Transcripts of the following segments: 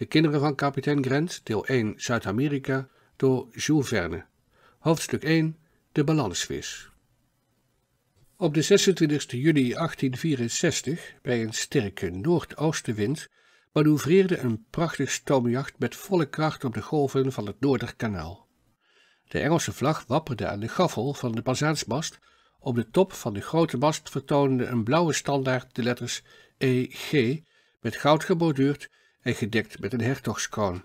De kinderen van kapitein Grant, deel 1 Zuid-Amerika, door Jules Verne. Hoofdstuk 1 De balansvis. Op de 26 juli 1864, bij een sterke noordoostenwind, manoeuvreerde een prachtig stoomjacht met volle kracht op de golven van het Noorderkanaal. De Engelse vlag wapperde aan de gaffel van de bazaansmast. Op de top van de grote mast vertoonde een blauwe standaard de letters EG met goud geborduurd en gedekt met een hertogskroon.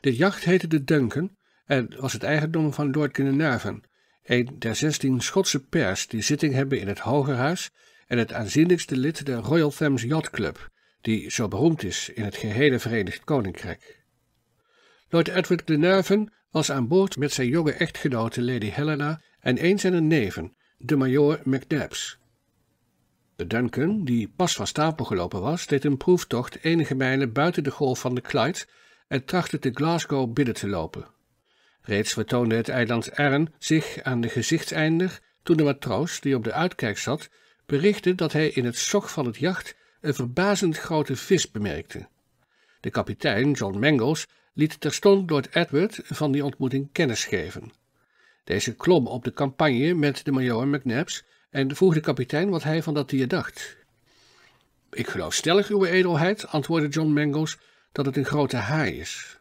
Dit jacht heette de Duncan en was het eigendom van Lord Glenarvan, een der zestien Schotse pers die zitting hebben in het Hogerhuis en het aanzienlijkste lid der Royal Thames Yacht Club, die zo beroemd is in het gehele Verenigd Koninkrijk. Lord Edward Glenarvan was aan boord met zijn jonge echtgenote Lady Helena en een zijner neven, de majoor MacDabs. De Duncan, die pas van stapel gelopen was, deed een proeftocht enige mijlen buiten de golf van de Clyde en trachtte de Glasgow binnen te lopen. Reeds vertoonde het eiland Arran zich aan de gezichtseinder toen de matroos, die op de uitkijk zat, berichtte dat hij in het zog van het jacht een verbazend grote vis bemerkte. De kapitein, John Mangles, liet terstond Lord Edward van die ontmoeting kennis geven. Deze klom op de campagne met de majoor McNabbs en vroeg de kapitein wat hij van dat dier dacht. Ik geloof stellig, uw edelheid, antwoordde John Mangles, dat het een grote haai is.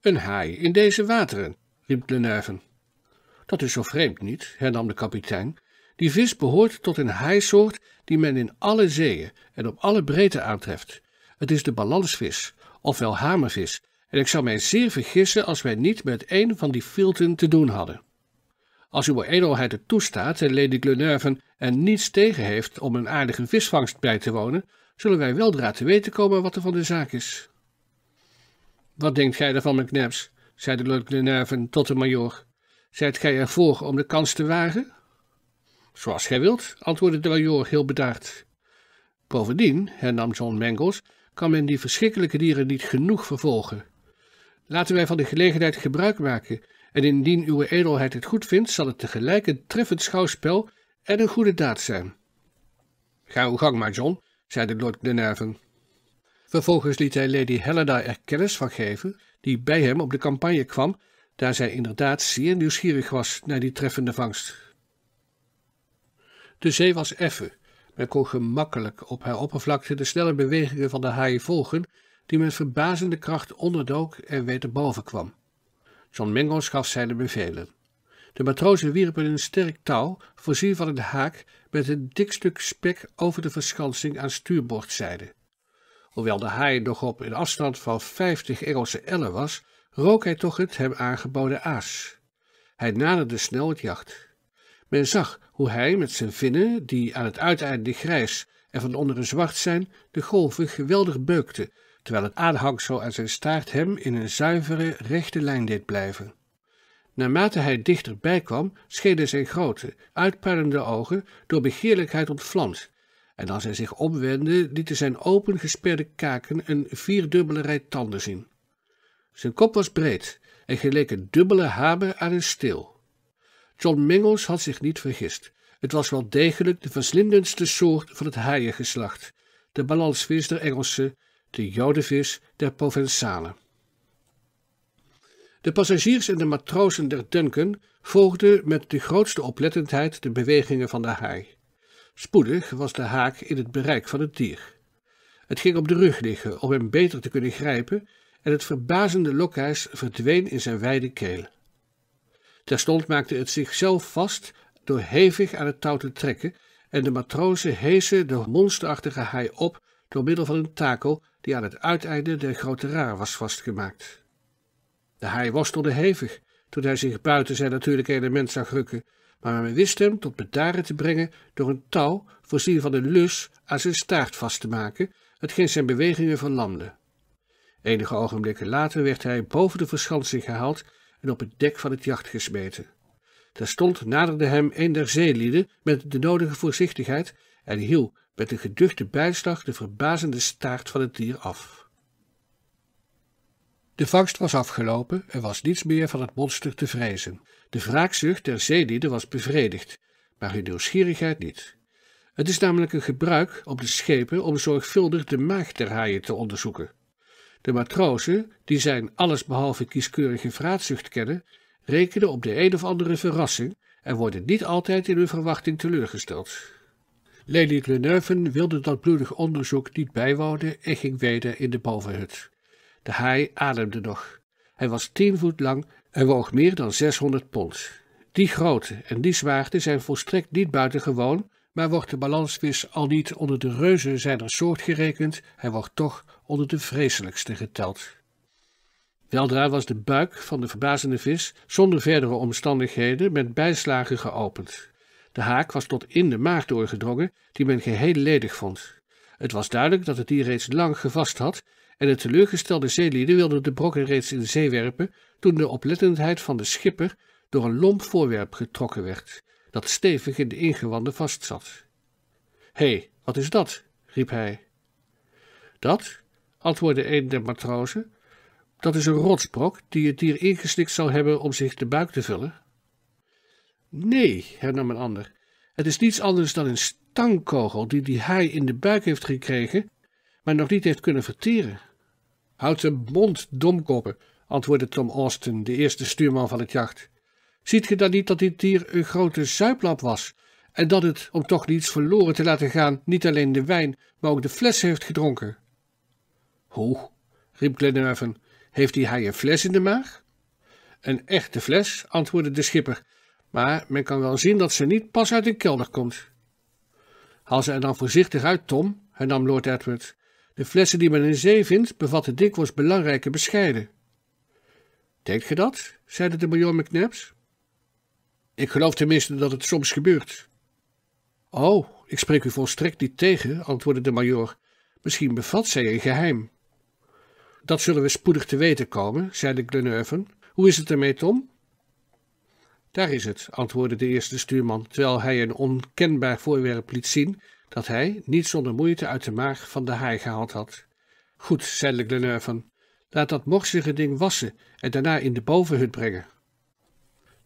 Een haai in deze wateren, riep Glenarvan. Dat is zo vreemd niet, hernam de kapitein. Die vis behoort tot een haaisoort die men in alle zeeën en op alle breedte aantreft. Het is de balansvis, ofwel hamervis, en ik zou mij zeer vergissen als wij niet met een van die filten te doen hadden. Als uw edelheid het toestaat en Lady Glenurven er niets tegen heeft om een aardige visvangst bij te wonen, zullen wij weldra te weten komen wat er van de zaak is. Wat denkt gij daarvan, McNabs? zeide Lord Glenurven tot de majoor. Zijt gij ervoor om de kans te wagen? Zoals gij wilt, antwoordde de majoor heel bedaard. Bovendien, hernam John Mangles, kan men die verschrikkelijke dieren niet genoeg vervolgen. Laten wij van de gelegenheid gebruik maken en indien uw edelheid het goed vindt, zal het tegelijk een treffend schouwspel en een goede daad zijn. Ga uw gang maar, John, de Lord Glenarvan. Vervolgens liet hij Lady Helena er kennis van geven, die bij hem op de campagne kwam, daar zij inderdaad zeer nieuwsgierig was naar die treffende vangst. De zee was effen. Men kon gemakkelijk op haar oppervlakte de snelle bewegingen van de haai volgen, die met verbazende kracht onderdook en weer te boven kwam. John Mangles gaf de bevelen. De matrozen wierpen een sterk touw, voorzien van een haak, met een dik stuk spek over de verschansing aan stuurboordzijde. Hoewel de haai nog op een afstand van vijftig Engelse ellen was, rook hij toch het hem aangeboden aas. Hij naderde snel het jacht. Men zag hoe hij met zijn vinnen, die aan het uiteinde grijs en van onderen zwart zijn, de golven geweldig beukte, terwijl het aanhangsel aan zijn staart hem in een zuivere, rechte lijn deed blijven. Naarmate hij dichterbij kwam, schenen zijn grote, uitpuilende ogen door begeerlijkheid ontvlamd, en als hij zich omwendde, lieten zijn open opengesperde kaken een vierdubbele rij tanden zien. Zijn kop was breed en geleek een dubbele hamer aan een steel. John Mingles had zich niet vergist. Het was wel degelijk de verslindendste soort van het haaiengeslacht, de balansvis der de Jodevis der Provençalen. De passagiers en de matrozen der Duncan volgden met de grootste oplettendheid de bewegingen van de haai. Spoedig was de haak in het bereik van het dier. Het ging op de rug liggen om hem beter te kunnen grijpen en het verbazende lokhuis verdween in zijn wijde keel. Terstond maakte het zichzelf vast door hevig aan het touw te trekken en de matrozen hezen de monsterachtige haai op door middel van een takel die aan het uiteinde der grote raar was vastgemaakt. De haai worstelde hevig toen hij zich buiten zijn natuurlijke element zag rukken, maar men wist hem tot bedaren te brengen door een touw voorzien van een lus aan zijn staart vast te maken, hetgeen zijn bewegingen verlamde. Enige ogenblikken later werd hij boven de verschansing gehaald en op het dek van het jacht gesmeten. stond naderde hem een der zeelieden met de nodige voorzichtigheid en hiel met een geduchte bijslag de verbazende staart van het dier af. De vangst was afgelopen, er was niets meer van het monster te vrezen. De wraakzucht der zeelieden was bevredigd, maar hun nieuwsgierigheid niet. Het is namelijk een gebruik op de schepen om zorgvuldig de maag der haaien te onderzoeken. De matrozen, die zijn alles behalve kieskeurige vraatzucht kennen, rekenen op de een of andere verrassing en worden niet altijd in hun verwachting teleurgesteld. Lady Leneuven wilde dat bloedig onderzoek niet bijwonen en ging weder in de bovenhut. De haai ademde nog. Hij was tien voet lang en woog meer dan 600 pond. Die grootte en die zwaarte zijn volstrekt niet buitengewoon, maar wordt de balansvis al niet onder de reuzen zijner soort gerekend, hij wordt toch onder de vreselijkste geteld. Weldra was de buik van de verbazende vis zonder verdere omstandigheden met bijslagen geopend. De haak was tot in de maag doorgedrongen, die men geheel ledig vond. Het was duidelijk dat het dier reeds lang gevast had, en de teleurgestelde zeelieden wilden de brokken reeds in de zee werpen, toen de oplettendheid van de schipper door een lomp voorwerp getrokken werd, dat stevig in de ingewanden vastzat. Hé, hey, wat is dat? riep hij. Dat, antwoordde een der matrozen, dat is een rotsbrok die het dier ingeslikt zal hebben om zich de buik te vullen. Nee, hernam een ander, het is niets anders dan een stangkogel die die haai in de buik heeft gekregen, maar nog niet heeft kunnen verteren. Houd de mond, domkoppen, antwoordde Tom Austin, de eerste stuurman van het jacht. Ziet ge dan niet dat dit dier een grote zuiplap was, en dat het, om toch niets verloren te laten gaan, niet alleen de wijn, maar ook de fles heeft gedronken? Hoe, riep Glenarvan, heeft die haai een fles in de maag? Een echte fles, antwoordde de schipper, maar men kan wel zien dat ze niet pas uit een kelder komt. Haal ze er dan voorzichtig uit, Tom, hernam Lord Edward. De flessen die men in zee vindt, bevatten dikwijls belangrijke bescheiden. Denk je dat? zeide de major McNabs. Ik geloof tenminste dat het soms gebeurt. Oh, ik spreek u volstrekt niet tegen, antwoordde de majoor. Misschien bevat zij een geheim. Dat zullen we spoedig te weten komen, zeide Glenurven. Hoe is het ermee, Tom? Daar is het, antwoordde de eerste stuurman, terwijl hij een onkenbaar voorwerp liet zien dat hij, niet zonder moeite, uit de maag van de haai gehaald had. Goed, zei de Glenurven, laat dat morsige ding wassen en daarna in de bovenhut brengen.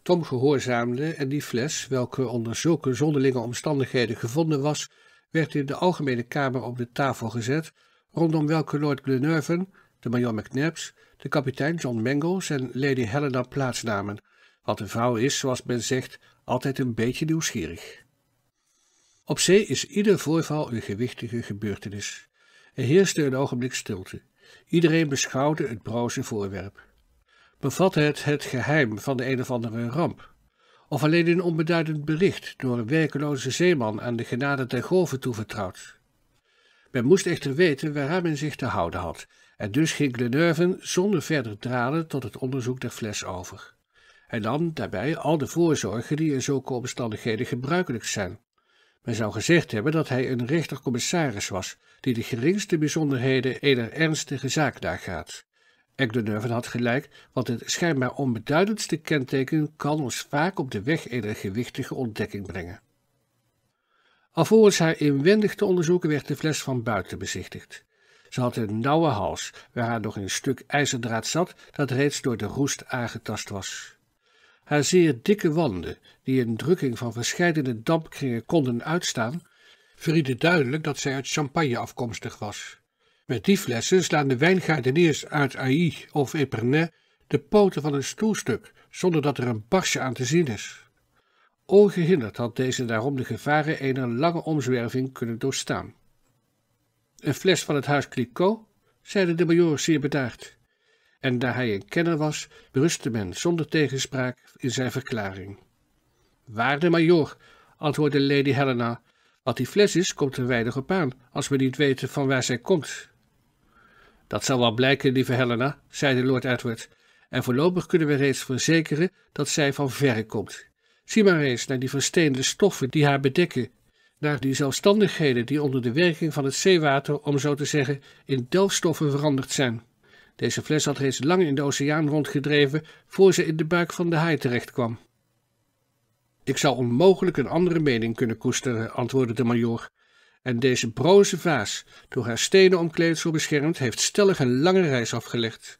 Tom gehoorzaamde en die fles, welke onder zulke zonderlinge omstandigheden gevonden was, werd in de algemene kamer op de tafel gezet, rondom welke Lord Glenurven, de majoor McNabbs, de kapitein John Mangles en Lady Helena plaatsnamen, want een vrouw is, zoals men zegt, altijd een beetje nieuwsgierig. Op zee is ieder voorval een gewichtige gebeurtenis. Er heerste een ogenblik stilte. Iedereen beschouwde het broze voorwerp. Bevatte het het geheim van de een of andere ramp? Of alleen een onbeduidend bericht door een werkeloze zeeman aan de genade der golven toevertrouwd? Men moest echter weten waaraan men zich te houden had, en dus ging Glenurven zonder verder draden tot het onderzoek der fles over. Hij nam daarbij al de voorzorgen die in zulke omstandigheden gebruikelijk zijn. Men zou gezegd hebben dat hij een rechtercommissaris was, die de geringste bijzonderheden ener ernstige zaak nagaat. Nerven had gelijk, want het schijnbaar onbeduidendste kenteken kan ons vaak op de weg eener gewichtige ontdekking brengen. Alvorens haar inwendig te onderzoeken werd de fles van buiten bezichtigd. Ze had een nauwe hals, waar haar nog een stuk ijzerdraad zat dat reeds door de roest aangetast was. Haar zeer dikke wanden, die een drukking van verscheidene dampkringen konden uitstaan, verrieden duidelijk dat zij uit champagne afkomstig was. Met die flessen slaan de wijngaardeniers uit Ailly of Epernay de poten van een stoelstuk, zonder dat er een barsje aan te zien is. Ongehinderd had deze daarom de gevaren een lange omzwerving kunnen doorstaan. Een fles van het huis Clicquot, zeide de majoor zeer bedaard en daar hij een kenner was, berustte men zonder tegenspraak in zijn verklaring. Waarde majoor, antwoordde Lady Helena, wat die fles is, komt er weinig op aan, als we niet weten van waar zij komt. Dat zal wel blijken, lieve Helena, zeide Lord Edward, en voorlopig kunnen we reeds verzekeren dat zij van verre komt. Zie maar eens naar die versteende stoffen die haar bedekken, naar die zelfstandigheden die onder de werking van het zeewater, om zo te zeggen, in delfstoffen veranderd zijn. Deze fles had reeds lang in de oceaan rondgedreven voor ze in de buik van de haai terechtkwam. Ik zou onmogelijk een andere mening kunnen koesteren, antwoordde de majoor. En deze broze vaas, door haar stenen zo beschermd, heeft stellig een lange reis afgelegd.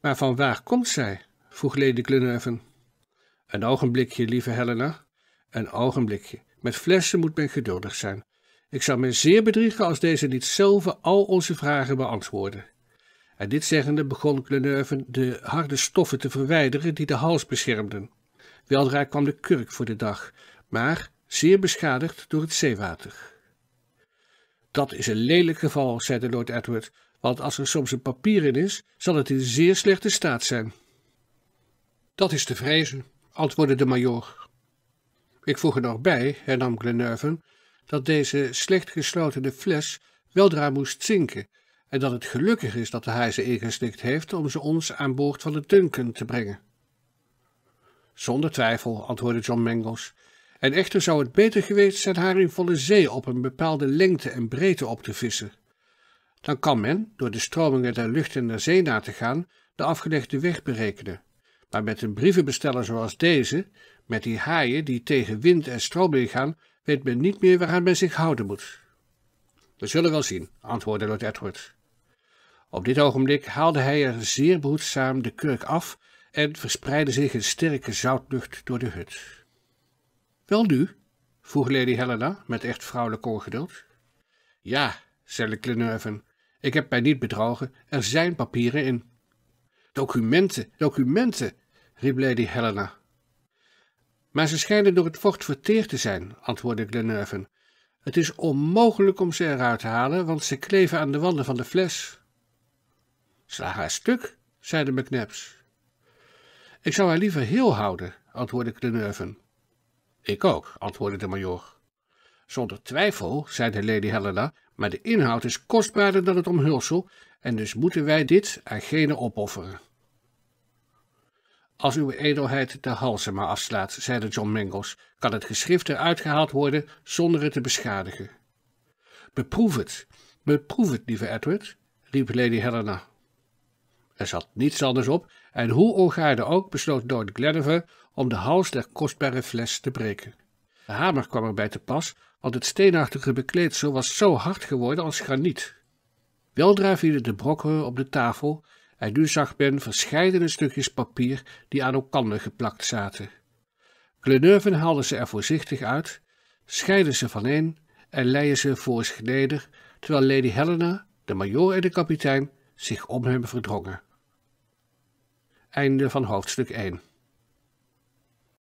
Maar van waar komt zij? vroeg Lady Glenarvan. Een ogenblikje, lieve Helena, een ogenblikje. Met flessen moet men geduldig zijn. Ik zou me zeer bedriegen als deze niet zelf al onze vragen beantwoordde. En dit zeggende begon Gleneuve de harde stoffen te verwijderen die de hals beschermden. Weldra kwam de kurk voor de dag, maar zeer beschadigd door het zeewater. Dat is een lelijk geval, zeide Lord Edward, want als er soms een papier in is, zal het in zeer slechte staat zijn. Dat is te vrezen, antwoordde de majoor. Ik voeg er nog bij, hernam Glenurven, dat deze slecht geslotene fles weldra moest zinken en dat het gelukkig is dat de hij ze ingestikt heeft om ze ons aan boord van de Duncan te brengen. Zonder twijfel, antwoordde John Mangles, en echter zou het beter geweest zijn haar in volle zee op een bepaalde lengte en breedte op te vissen. Dan kan men, door de stromingen der lucht en der zee na te gaan, de afgelegde weg berekenen. Maar met een brievenbesteller zoals deze, met die haaien die tegen wind en stroom gaan, weet men niet meer waaraan men zich houden moet. We zullen wel zien, antwoordde Lord Edward. Op dit ogenblik haalde hij er zeer behoedzaam de kurk af en verspreidde zich een sterke zoutlucht door de hut. Wel nu? vroeg Lady Helena met echt vrouwelijk ongeduld. Ja, zei Le Glenurven, ik heb mij niet bedrogen, er zijn papieren in. Documenten, documenten, riep Lady Helena. Maar ze schijnen door het vocht verteerd te zijn, antwoordde Glenurven. Het is onmogelijk om ze eruit te halen, want ze kleven aan de wanden van de fles. Sla haar stuk, zeide McNabbs. Ik zou haar liever heel houden, antwoordde Clenurven. Ik ook, antwoordde de majoor. Zonder twijfel, zeide Lady Helena, maar de inhoud is kostbaarder dan het omhulsel en dus moeten wij dit aan opofferen. Als uw edelheid de halzen maar afslaat, zeide John Mangles, kan het geschrift eruit gehaald worden zonder het te beschadigen. Beproef het, beproef het, lieve Edward, riep Lady Helena. Er zat niets anders op en hoe ongaarde ook besloot Lord Glenarvan om de hals der kostbare fles te breken. De hamer kwam erbij te pas, want het steenachtige bekleedsel was zo hard geworden als graniet. Weldra vielen de brokken op de tafel en nu zag men verscheidene stukjes papier die aan elkander geplakt zaten. Glenarvan haalde ze er voorzichtig uit, scheidde ze een en leide ze voor zich neder, terwijl Lady Helena, de majoor en de kapitein zich om hem verdrongen. Einde van hoofdstuk 1.